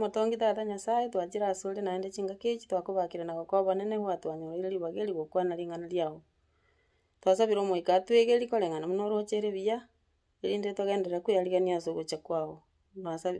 mutongithata nyasaye twajira asũri na endi chingakeji twakubakire na gokoba nene gwa twanyorire libageli gukwana ling'ana lyao twasabirwo moika twigeri koreng'ana muno ruchiri biya irindi tugendera kwiarigania acugucha kwao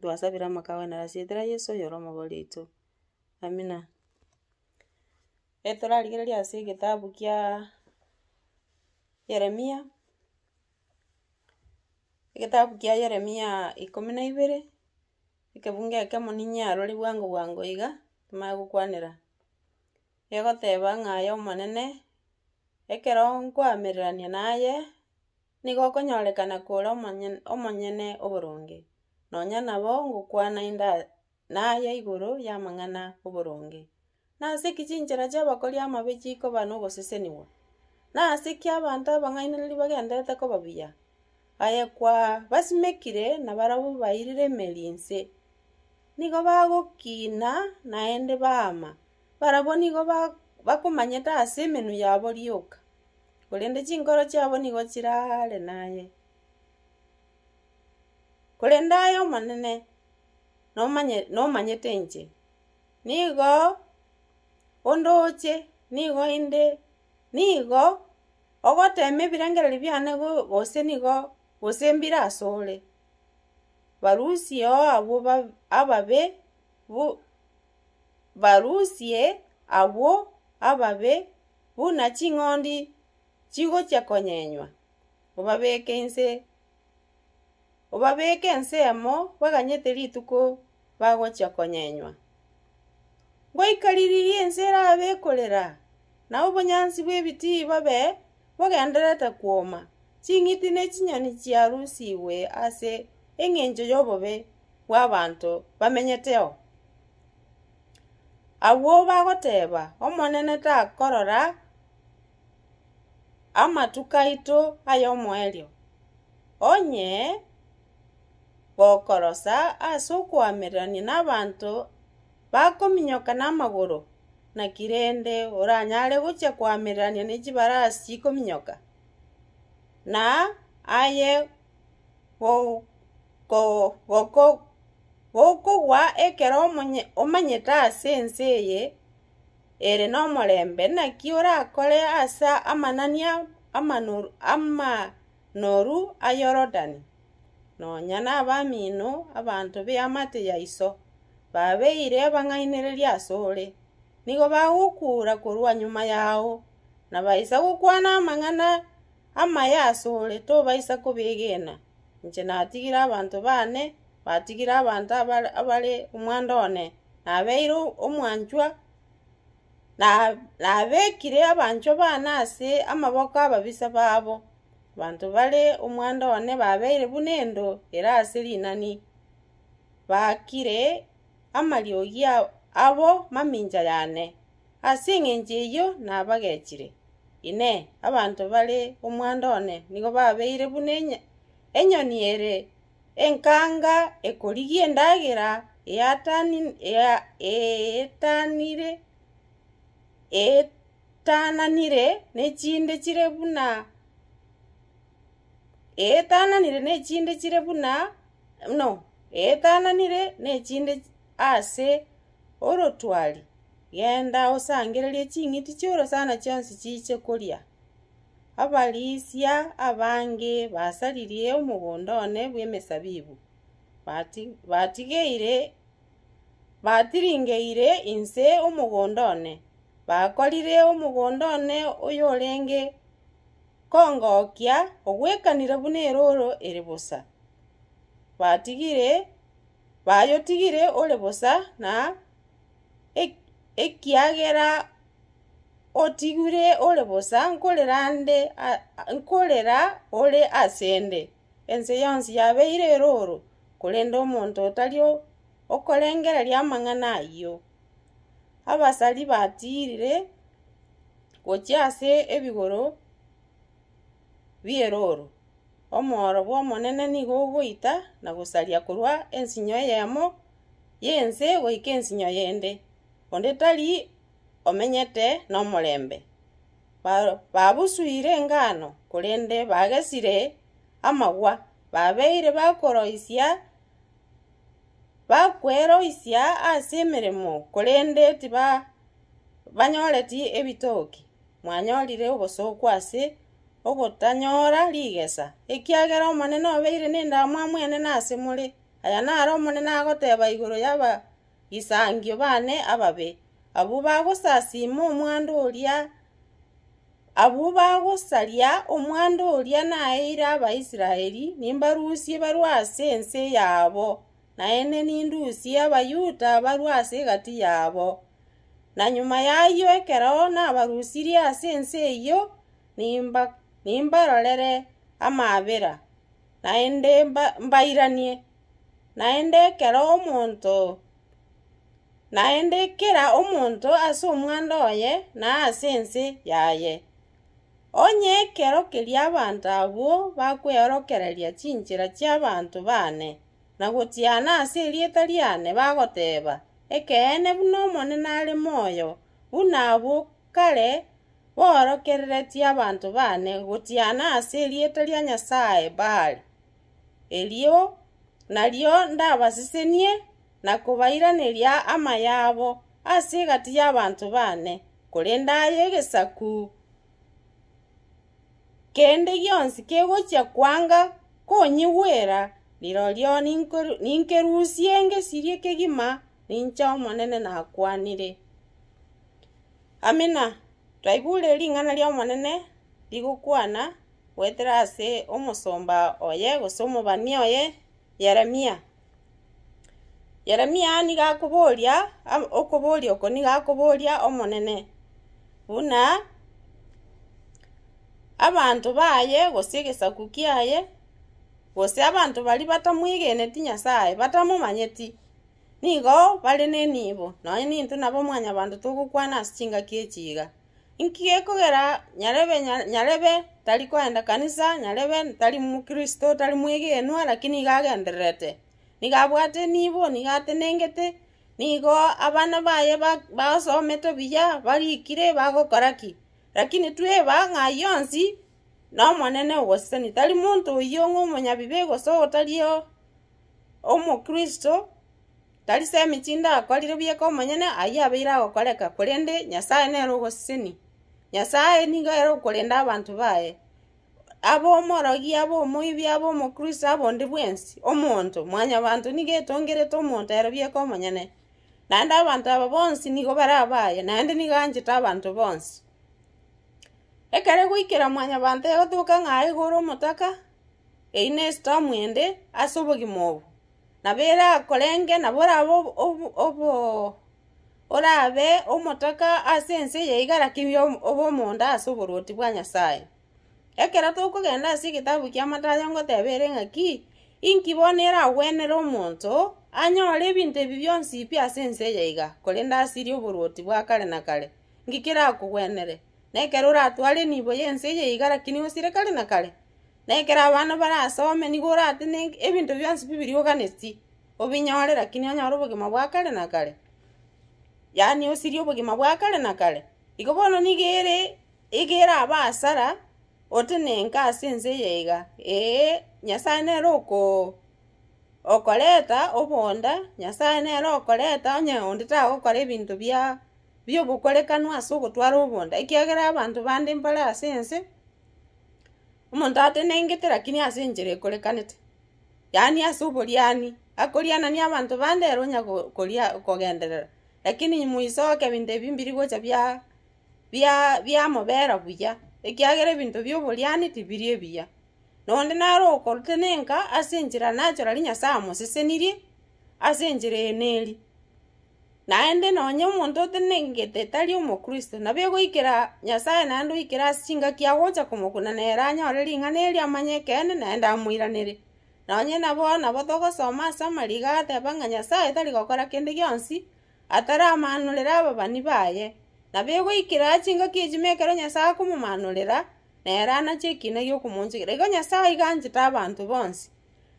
twasabira makawe na yeso yoro magori itu amina eturarigĩrĩria ase egetabu kia yeremia egetabu kia yeremia ikomi na igĩrĩ ekebunge eke moninyaro ribwango bwango iga timagokwanera egoteba ng'aye omonene ekero nkwamererania naye nigo okonyorekana kore omonyene oboronge nonya nabo ngokwana enda naye igoro ya amang'ana oboronge nase ki chinchera chia abakori amabe chikoba na ogoseseniwa nase ki abanto abang'ainereri bagendete kobabuya aye basimekire na barabo bairire emeri nse niko vaokina naende vama varavo niko vakumanya ta asemenu yavo lioka kulende cingolo chavo niko cilale naye kulendaye omanene nomanyetenje niko ondoce niko inde niko okotema evilengeleli viane vosi niko vosembile asole varusiye avo avave varusiye avo avave vuna ching'ondi chigo chakonyenywa uvaveke nse uvaveke nse amo vakanyete rituko vago chakonyenywa ngoikaliririe nse ra avekorera nao vunyansi vwebiti vave vogenderete kuoma ching'iti ne chinyoni chiarusiwe ase eng'encho ya obobe bwa abanto bamenyeteyo abwo bagoteba omonene takorora amatuka aito aya omwerio onye gokorosa ase okwamererania na abanto bakominyoka namagoro na kirende oranyare gocha kwamererania nechibarasi chikominyoka na aye go vokogwa ekela omanyeta asensi eye ele nomulembe naki olakole asa amanania amanoru ayorodani nonya nabaminu abantu beamate yaiso babeire abaŋ'ainire lyasole nigo bagukura korwa nyuma yao nabaisa gukwana amaŋ'ana amaye asole tobaisa kobegena inche naatigire abanto bane baatigire abanto abare omwanda one naabeire omwanchwa naabekire abancho bane ase amaboko ababisa babo abanto bare omwanda one baabeire bunendo era ase rinani baakire amariogi abo maminja yane ase eng'enche eyio naabagechire ine abanto bare omwanda one nigo baabeire bunenya enyoni ere enkanga ekorigie endagera eetanire eetananire n'ekindi ekire buna eetananire n'ekindi ekire buna no eetananire n'ekindi ase orotwari genda osangereri eking'iti kyorosaana kyonsi kiikye kulya abalisya abange basalilye omubondone bati batigeire batiringeire inse bakorire omogondo one oyo olenge kongokya buna eroro ere bosa batigire bayotigire ore bosa na ekyagera otigire ore bosa nkorerande nkorera ore asende ense yonsi yabeire ero oro korende omonto otario okorengera ria amang'ana aiyo abasari batirire gochia ase ebigoro biero oro omooro bwa omonene nigo ogoita na gosaria korwa ensinyo eyemo ya ense goika ensinyo yende onde tari omenyete n'omulembe vavusuile eñgano kulende vakesile amawa vaveile vakoloisya vakweloisya ase milimo kulende ti vanyole ti evitoki mwanyolile ovosoku ase ovotanyola ligesa ekiagela omone noveile nenda mwamwene nase muli aya nara omone nakoteva igulu yava isangio vane avave abubaago saasiima omwanda olya abubaago salya omwanda olya naayeire abaisirayeri nimbaruusie barwase ense yaabo naende ninduusie abayuuta barwase egati yaabo na nyuma yaayo ekero naabaruusirie ase ense eyo nimbarorere nimba amaabera naende mbairanie naende ekero omonto naendekela omuntu asi omwanda waye na asinsi yaye onyekelo keli avantu avo vakuyolokela lya cincila cia vantu vane nakuti ana asi elieta lyane vakoteva ekeene vunomone nali moyo vunavo kale woolokelele ti avantu vane kuti ana asi elieta lya nyasaye bali elio nalio ndavasisenie nako vayilanilya ama yavo asikati ya vantu vane kulenda ayegesaku kende gyonsi kegocya kuanga konyiwela lilo lyo ninkelusye nge silye kegima nincha omonene nakuanile amina twaivule lingana lya omonene ligokuana wetela ase omusomba oye gose omuvani oye yeremia yeremia nigakũbũria ũkũbũria ũkũ nigakũbũria omonene buna abanto baye gose egesaku kiaye gose abanto bali batamwigeneti nyasaye batamumanyeti nigo bali nenibo nonye ninto nabo mwanya banto tugukwana ase chingaki echiga inki gekogera nyarebe nyarebe tari kwaenda kanisa nyarebe tari mukristo tari mwigenwa lakini igagendererete nikabwateni bo nigatenengete nigo abana baye basomete buya barikire bagokora ki lakini twe bang'aiywo nsi na tari monto oyo ng'a omonyabi begoso otario omokristo tari se emichinde akorire bieka omonyene aye abeire agokoreka korende nyasaye nero ogosiseni nyasaye nigo ero okorenda abanto baye abomoorogi abo omoibi abo omokristo bwensi omonto mwanya abanto nigetongerete omonto ero biekomonyene naende abanto aba bonsi nigo barabaya naende niganchete abanto bonsi ekere goikera mwanya abanto egotwoka ng'aye igoro omotaka eine na esita ase obogima obo nabere akorenge nabo oraba obo orabe omotaka ase ense yeigaraki obo omonto ase oboroti bwa nyasaye ekero tokogenda ase egetabu kia mataya ngotebera eng'aki inkibonera agwenera omonto anyore ebinto ebi bionsi pi ase ense yaiga kore ndasirie oboroti bwa kare na kare ngikira akogwenere na ekero oratware nibo ya ense yaiga lakini osire kare na kare na ekero abana barasome nigo orate ebinto bionsi bibirioganeti obinyore lakini onyore obogima bwa kare na kare yaani osirie obogima bwa kare na kare igo bono nigere igera aba otene nka ense yeiga ee nyasaye nere oko okoreta obonda nyasaye nere okoreta onya ondi tagokora ebinto bia biogokorekanwa ase ogotwara obonda ekiagera abanto bande mbare ase ense omonto atenengete lakini ase enchera ekorekanete yaani ase oboriani akorianani abanto bande eronya onya koria kogenderera lakini mwisoke ebinto ebi mbiri gocha bia bia bia mobera buya ekiagere ebinto bia oboriani tibirie ebiya nonde naro okorute na enka ase enchera nachora ri nyasaye amosesenirie ase enchera eneri naende nonye omonto otenengete tari omokristo nabo egoikera nyasaye naende oikera ase chingaki agocha komokuna nere anyore ring'ana eri amanye ekene naende amoiranere nonye nabo nabo togosoma ase amariga ateba ng'a nyasaye tari gokora kende gionsi ataramanurera ababani baye na bigwikira chinga kijimekero nyasaye kumumanurira nerana chikina giokumunchigira igo nyasaye iganchita abantu bonsi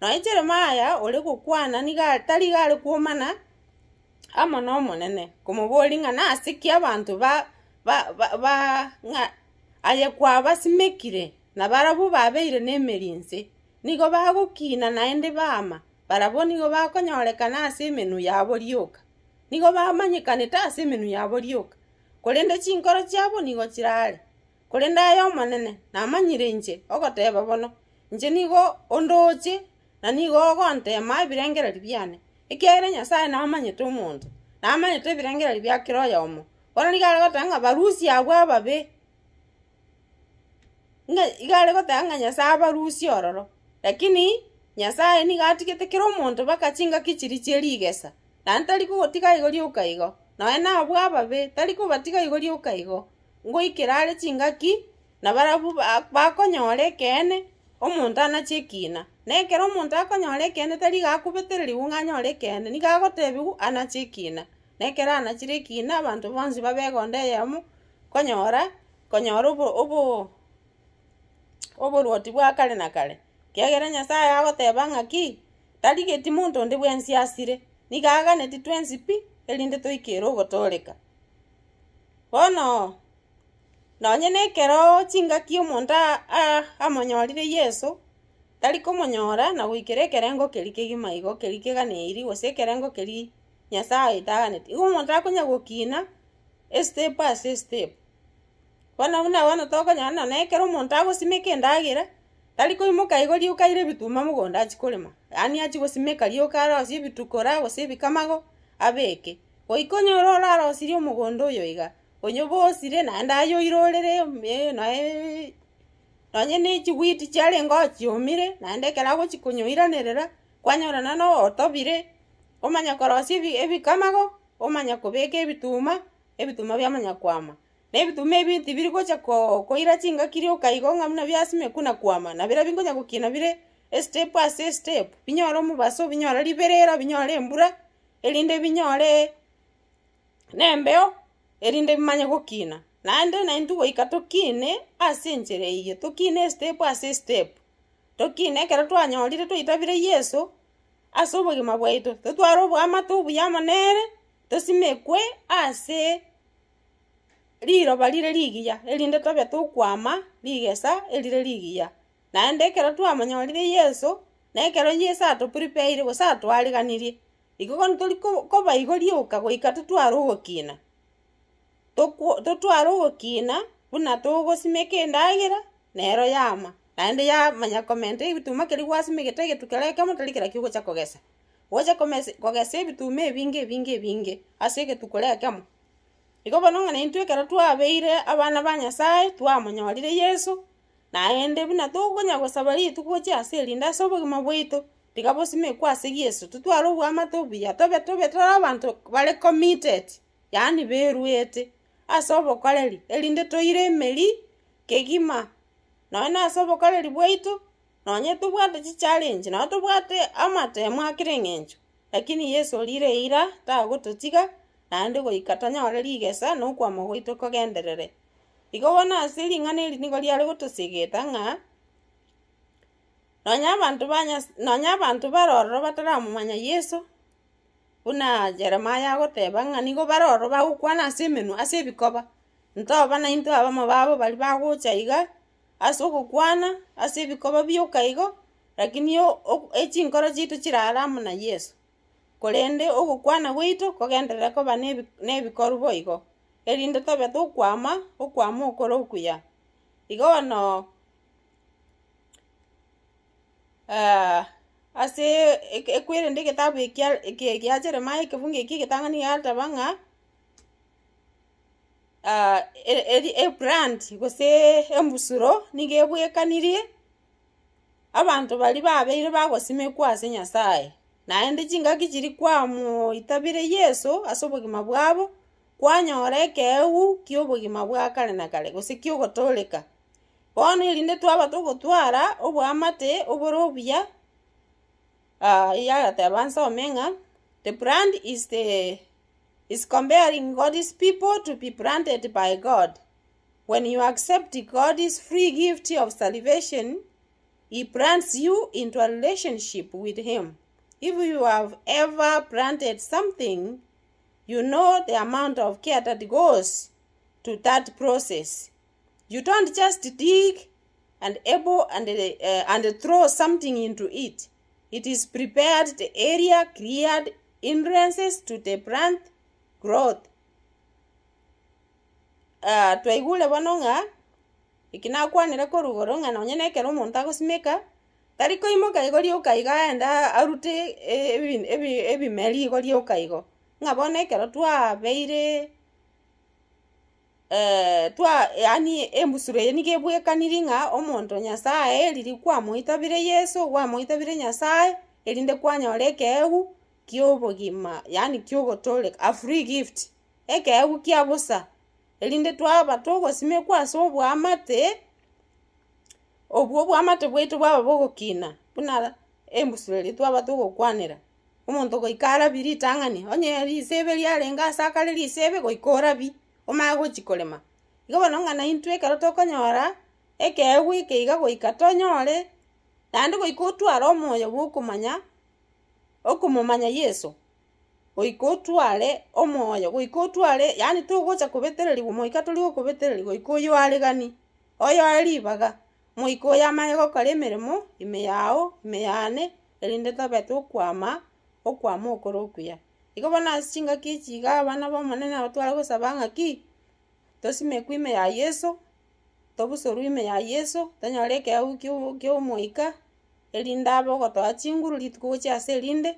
noe jeremaya uri gukwana tari gari kumana amo no munene kumuburi ng'ana asiki abantu ba ba ba, ba nga ayekwa basimekire na barabo babeire na emeri nse nigo bagokina naende bama barabo nigo bakonyorekana ase emenu yabo rioka nigo bamanyikanete ase emenu yabo rioka kore nde chinkoro chiabo nigo chirare kore nde ayo manene namanyire inche ogoteba bono inche nigo ondoche na nigo ogonte ma ebirengera ribiane ekiaire nyasaye namanyete omonto namanyete ebirengera ribia kiro yomo bono nigare gotanga barusi abwo ababe nga igare gotanga nyasaye abarusi ororo lakini nyasaye nigatigete kiro omonto bakachinga kichiri chieri igesa na ntarikogotiga igo riuka igo nawe nabo ababe tari kobatiga igori ukaigo ngũikĩra arĩ chingaki na barabu bakonyora ekeene omonto anachikina nekero omonto akonyora ekeene tari gakubetereri ng'anyora ekeene nigagotebiwu anachikina nekero anachire ekina abanto babegonde eyemo konyora konyora obo obo oborwoti bwa kare na kiagera nyasaye agoteba ng'aki tarigeti monto ndi bwensiasire nigaganeti twensi pi rindi tuikiruguturika bono nonye nekero chingaki omonto amonyorire yesu tari komonyora na gwikira ekere ngokeri kigima igo keri keganeiri gose ekere ngokeri nyasaye itaganeti igo omonto akonya gokina estep ase step bono buna bono tokonyora nonye ekero omonto agosima ekendagira tari koimoka igo rioka ire ebituma mogondo achikore ma yaani achigosima eka rioka arosie ebituko ra gose bikamago abeke goikonyo ro rarosirie omogondo oyo iga onyobosire naenda yoirorere eh, nae eh, nonye nechiwiti chiare ngo chiomire naende ekero gochikonyoiranerera kwanyorana no otobire omanya korosia ebikamago omanya kobeka ebituma ebituma biamanya kwama na ebituma ebinti biri gocha koira chingakiri okaigo ng'amuna biasime kuna kwama na bira bingonya gokina bire estep ase estep binyora omobaso binyora riberera binyora embura erinde binyore na embeo erinde bimanye gokina naende naintu goika tukine ase enchera eye tokine step ase step tokine ekero twanyorire twaitabire yeso ase obogima bwaito totware obwamate obuya monere tosimekwe ase riroba rire rigiya erinde tobe tokwama rigesa erire rigiya naende ekero twamonyorire yeso na ekero yeso atopripeire gose atwariganirie igogo igikoni tuli kova ikholiuka khuikata twarukho kina totwarukho kina vuna tukhusime kendaakira nero yama naende yamanya komenta ivituma keli khwasimeketa getukelekemo talikira kiukho cha kogesa wocha kogesa evituma evinge evinge evinge ase getukulekemo iko vanonga nintwikera twaveire avana va nyasaye twamonyolile yesu naende vuna tukhukonya khusava litukhuo chiase elinda ase ovugima bwaitu tiga busime kwasigia eso tutware obwo tobe tobe tobetara abanto bare committed yaani berwete ase obokoreri erinde toire emeri kegima nonye ase obokoreri bwaito nonye tobwate chichallenge nonye tobwate amatemo akire eng'encho lakini yesu orire eira tagototiga naende goika tonyore rigesa nokwama goito kogenderere igo bona ase ring'ana eri nigo riare gotosegeta ng'a nonya abanto banyas nonya bantu barorro bataramumanya yesu buna jeremaya agoteba ng'ani go barorro bagokwana ase emenu ase ebikoba ntoba nainto abamo babo bari bagocha iga ase ogokwana ase ebikoba bioka igo lakini echinkoro chitu chiraramo na yesu korende ogokwana gwaito kogenderera koba na ebikorwa igo erinde tobia tokwama okwama okore okuya igo bono Eh, ase ekwire ndi kitabu kia jeremaya kibungu iki kitang'ani atabang'a ebrand eh, gose embusuro niga ebwekanirie abantu bali babeire bagosimekwa ase nyasaye naende chingaki chiri kwamuitabire yesu ase obogima bwabo kwanyora ekeu kia obogima bwa na kare gose kiogotoreka bonirinde twaba tugutwara obwa amate obore obuya uh, ah, yagateba nsome ng'a the brand is the is comparing God's people to be branded by God. When you accept God's free gift of salvation, He brands you into a relationship with Him. If you have ever planted something, you know the amount of care that goes to that process. you don't just dig and able and, uh, and throw something into it it is prepared the area cleared inrances to the plant growth uh, twaigule vanonga ikinakwanire kurugoro ng'ana onyenekere omonto agosimeka tarikoimoka igo riokaigo aenda arute eh, ebimeri igo riokaigo ng'a bonekero twabeire Uh, twa yani emusuro ye ng'a omonto nyasaye riri kwamoitabire yesu kwamoitabire nyasaye erinde kwanyora ekeegu kiobogima obogima yani kia a free gift ekeegu kia erinde twaba togosime kwase obwamate obwo obwamate bwaitu bwaba bogokina buna emusuro eri twaba togokwanera omonto goika arabi onye risebe riarenge asakare risebe goika orabi umaguchikulima iga bono ng'ana eke tokonyora ke iga goika tonyore naende goika otware omwoyo manya oku okomomanya yeso goika otware omwoyo goika otware yaani togocha kobetereriwa moika tori gokobetereri goika oywaregani oyoe ribaga moika oyamanye gokora emeremo ime yago ime erinde tabete okwama okwama okorokuya iko vana asicinga kici ka vana vamonẽle vatuala kosavanga ki tosime ekuime ya yeso tovusa olwime ya yeso tonyõle ekeavu kiomoika elindavo oko toacingula lituku ociasa elinde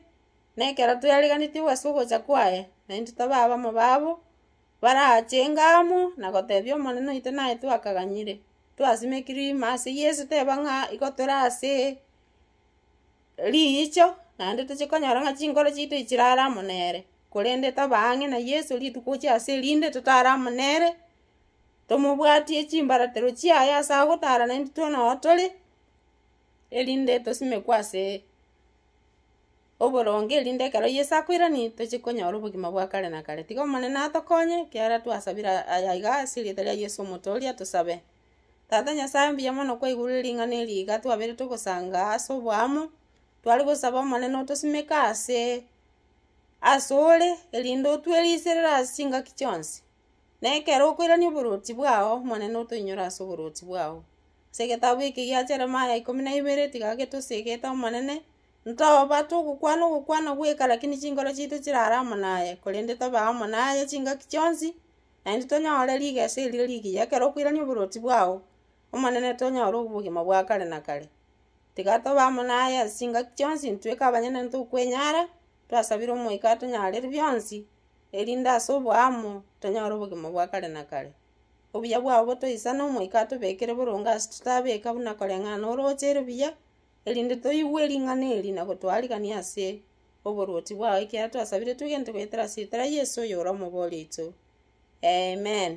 nekela tuyaliganiti wesu okuca kuaye naindi tovavamo vavo varaacengamo nakotevi omonene ite naye tuakaganyile tuasimekilima ase yesu tevanga iko tuliase liicho naandi tichikonyola ng'a chingolo chitu ichilala amunere kulindite baang'e na yesu lituku chiase linde tutara amunere tumubwatie chimbaratiro chiaya asa agutara naindi twonoo tuli elinde tusime kwase obulonge elinde ekero yesu akwirani tuchikonyola obogima bwa kale na kale tiga omonene atokonye kiara twasabira aiga asili rita ria yesu omotoria tusabe tata nyasaye mbuya mono kwa iguru ring'ana eriiga twabere tugusanga ase obwamo twalivosava mwanene otosimeka ase asole elinde ase asingaki chonsi nekero okwirania oboroti bwao mwanene otoinyora ase oboroti bwao ase egetabu eke gia jeremaya ikomi na ibere tigake tosegete omonene ntoba togokwana ogokwana gweka lakini chingoro chito chirara amo naye korende tobaa amo naye chingaki chionsi naende tonyore ligesa elire ligiya ekero okwirania oboroti bwao omonene tonyore obogima bwa na kare tigato bamunaya singa kyonsi ntweka abanyene ntukwenyara e. twasabire omoika tunyarire byonsi erinde ase obwamo tonyore obogima bwa kare na kare obuya bwabo botoisana omoika tubekere borunga ase tutabeka buna koreng'ana orochere buya erinde toiwe ering'ana eri nago twarigania ase oboroti bwago ekero twasabire tugente goetera siritera yesu oyo ore amen